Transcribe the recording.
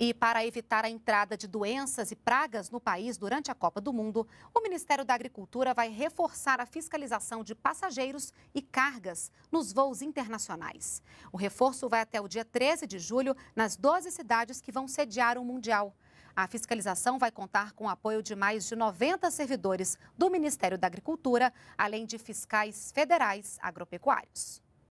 E para evitar a entrada de doenças e pragas no país durante a Copa do Mundo, o Ministério da Agricultura vai reforçar a fiscalização de passageiros e cargas nos voos internacionais. O reforço vai até o dia 13 de julho nas 12 cidades que vão sediar o Mundial. A fiscalização vai contar com o apoio de mais de 90 servidores do Ministério da Agricultura, além de fiscais federais agropecuários.